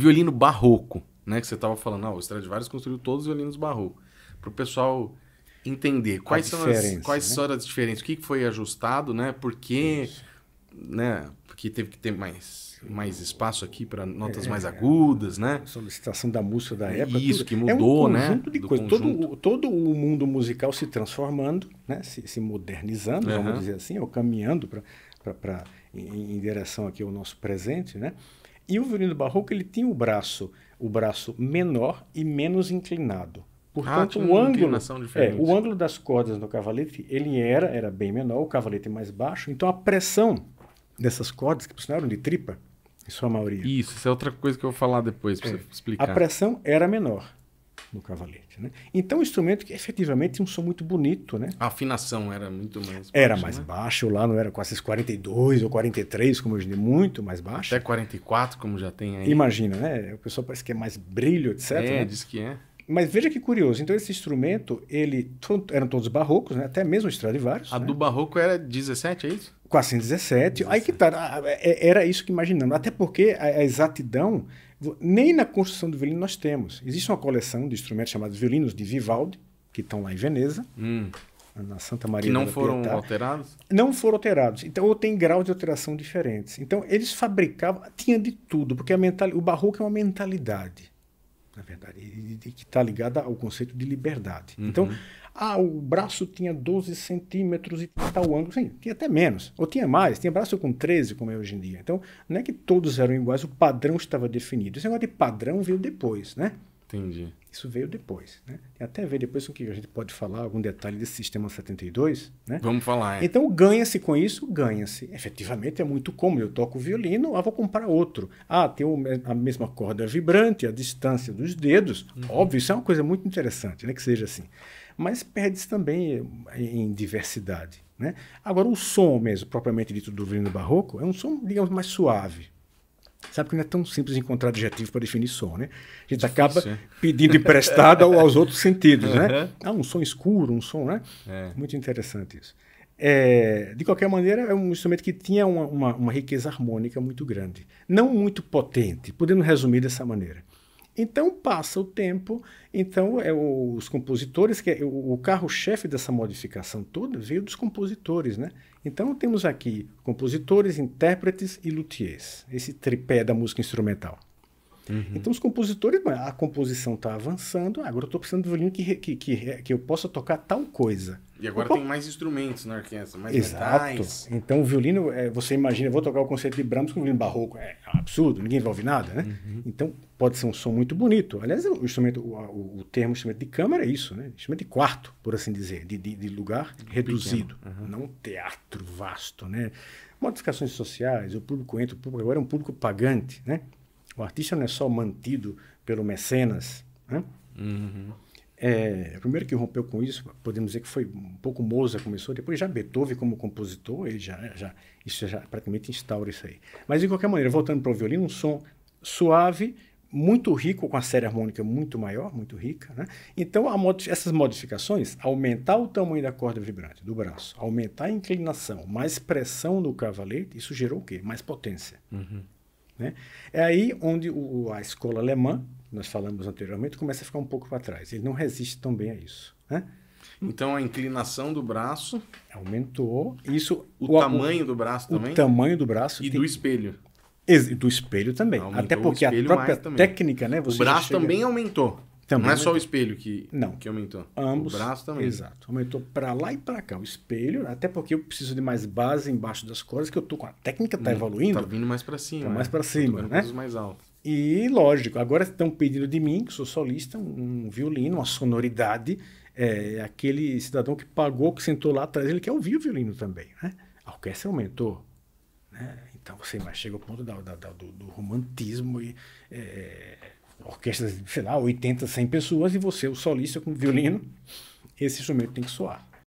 violino barroco, né? Que você estava falando, ah, o Stradivarius construiu todos os violinos barroco. Para o pessoal entender quais, são as, né? quais né? são as diferenças, o que foi ajustado, né? Por que, né? Porque teve que ter mais mais espaço aqui para notas é, mais agudas, né? Solicitação da música da época. Isso, tudo. que é mudou, né? É um conjunto né? de coisas. Todo, todo o mundo musical se transformando, né? se, se modernizando, uhum. vamos dizer assim, ou caminhando para em, em direção aqui ao nosso presente, né? E o violino barroco ele tem o braço, o braço menor e menos inclinado. Portanto, ah, o ângulo, é, o ângulo das cordas no cavalete, ele era, era bem menor, o cavalete é mais baixo, então a pressão dessas cordas, que funcionaram de tripa, em sua maioria. Isso, isso é outra coisa que eu vou falar depois, para é, você explicar. A pressão era menor no cavalete. Né? Então, instrumento que efetivamente tinha um som muito bonito. Né? A afinação era muito mais baixa. Era mais né? baixa, lá não era com esses 42 ou 43, como hoje em dia, muito mais baixa. Até 44, como já tem aí. Imagina, né? O pessoal parece que é mais brilho, etc. É, né? diz que é. Mas veja que curioso, então esse instrumento, ele eram todos barrocos, né? até mesmo o Stradivarius. A né? do barroco era 17, é isso? 417, aí que tá, é, é, era isso que imaginamos. Até porque a, exatidão, nem na construção do violino nós temos. Existe uma coleção de instrumentos chamados violinos de Vivaldi, que estão lá em Veneza, hum. na Santa Maria Que não foram Pietá. alterados? Não foram alterados. Então, ou tem graus de alteração diferentes. Então, eles fabricavam, tinha de tudo, porque a mental, o barroco é uma mentalidade na verdade, e, e que está ligada ao conceito de liberdade. Uhum. Então, ah, o braço tinha 12 centímetros e tal ângulo. Sim, tinha até menos. Ou tinha mais, tinha braço com 13, como é hoje em dia. Então, não é que todos eram iguais, o padrão estava definido. Esse negócio de padrão veio depois, né? Entendi. Isso veio depois, né? Tem até a ver depois com o que a gente pode falar, algum detalhe desse sistema 72, né? Vamos falar. É. Então ganha-se com isso, ganha-se. Efetivamente é muito comum. Eu toco violino, ah, vou comprar outro. Ah, tem a mesma corda vibrante, a distância dos dedos. Uhum. Óbvio, isso é uma coisa muito interessante, né? Que seja assim. Mas perde-se também eh, em diversidade, né? Agora o som mesmo, propriamente dito do violino barroco, é um som, digamos, mais suave, Sabe que não é tão simples encontrar adjetivo para definir som, né? A gente Difícil, acaba é? pedindo emprestado aos outros sentidos, né? Ah, um som escuro, um som, né? É. Muito interessante isso. É, de qualquer maneira, é um instrumento que tinha uma, uma, uma riqueza harmônica muito grande. Não muito potente, podendo resumir dessa maneira. Então passa o tempo, então é os compositores, que é, o, o carro-chefe dessa modificação toda veio dos compositores, né? Então temos aqui compositores, intérpretes e luthiers, esse tripé da música instrumental. Uhum. Então, os compositores, a composição está avançando, agora eu estou precisando de um violino que, que, que, que, eu possa tocar tal coisa. E agora Opa. tem mais instrumentos na orquestra, mais Exato. Metais. Então, o violino, é, você imagina, eu vou tocar o concerto de Brahms com o violino barroco, é absurdo, ninguém envolve nada, né? Uhum. Então, pode ser um som muito bonito. Aliás, o instrumento, o, o, o, termo instrumento de câmara é isso, né? Instrumento de quarto, por assim dizer, de, de, de lugar reduzido, uhum. não teatro vasto, né? Modificações sociais, o público entra, o público agora é um público pagante, né? O artista não é só mantido pelo mecenas. Né? Uhum. É, primeiro que rompeu com isso, podemos dizer que foi um pouco Mozart começou, depois já Beethoven como compositor, ele já, já isso já praticamente instaura isso aí. Mas de qualquer maneira, voltando para o violino, um som suave, muito rico, com a série harmônica muito maior, muito rica. Né? Então, modi essas modificações, aumentar o tamanho da corda vibrante do braço, aumentar a inclinação, mais pressão no cavalete, isso gerou o quê? Mais potência. Uhum. Né? É aí onde o, a escola alemã, nós falamos anteriormente, começa a ficar um pouco para trás. Ele não resiste tão bem a isso. Né? Então a inclinação do braço aumentou. Isso o, o tamanho o, do braço também. O tamanho do braço e tem... do espelho. do espelho também. Aumentou Até porque a própria técnica, né? o braço chega... também aumentou. Também não é aumentou. só o espelho que, não. que aumentou. Ambos. O braço também. Exato. Aumentou para lá e para cá. O espelho, até porque eu preciso de mais base embaixo das cordas, que eu tô com a técnica tá hum, evoluindo. Tá vindo mais para cima. Tá mais é. para cima, né? mais alto. E lógico, agora estão pedindo de mim, que sou solista, um, violino, uma sonoridade. É, aquele cidadão que pagou, que sentou lá atrás, ele quer ouvir o violino também, né? A orquestra aumentou, né? Então você mas chega ao ponto da, da, da do, do, romantismo e... É, orquestra, sei lá, 80, 100 pessoas e você, o solista com violino, esse instrumento tem que soar.